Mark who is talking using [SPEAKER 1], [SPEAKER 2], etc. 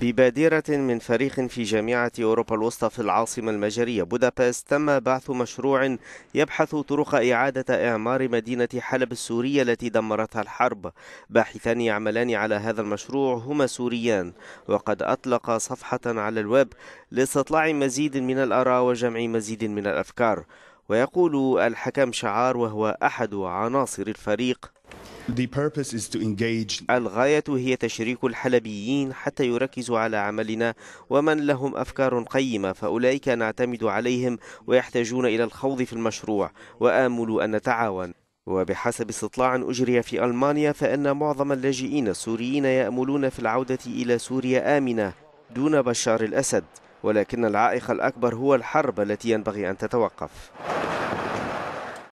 [SPEAKER 1] ببادرة من فريق في جامعة أوروبا الوسطى في العاصمة المجرية بودابست تم بعث مشروع يبحث طرق إعادة إعمار مدينة حلب السورية التي دمرتها الحرب باحثان يعملان على هذا المشروع هما سوريان وقد أطلق صفحة على الويب لاستطلاع مزيد من الآراء وجمع مزيد من الأفكار ويقول الحكم شعار وهو أحد عناصر الفريق الغاية هي تشريك الحلبيين حتى يركزوا على عملنا ومن لهم أفكار قيمة فأولئك نعتمد عليهم ويحتاجون إلى الخوض في المشروع وآمل أن نتعاون وبحسب استطلاع أجري في ألمانيا فإن معظم اللاجئين السوريين يأملون في العودة إلى سوريا آمنة دون بشار الأسد ولكن العائق الأكبر هو الحرب التي ينبغي أن تتوقف